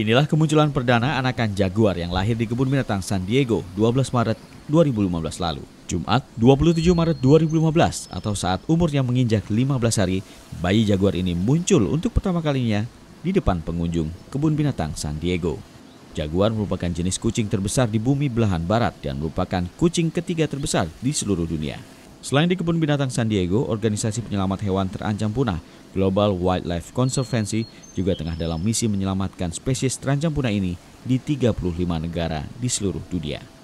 Inilah kemunculan perdana anakan jaguar yang lahir di kebun binatang San Diego 12 Maret 2015 lalu. Jumat 27 Maret 2015 atau saat umurnya menginjak 15 hari, bayi jaguar ini muncul untuk pertama kalinya di depan pengunjung kebun binatang San Diego. Jaguar merupakan jenis kucing terbesar di bumi belahan barat dan merupakan kucing ketiga terbesar di seluruh dunia. Selain di Kebun Binatang San Diego, organisasi penyelamat hewan terancam punah Global Wildlife Conservancy juga tengah dalam misi menyelamatkan spesies terancam punah ini di 35 negara di seluruh dunia.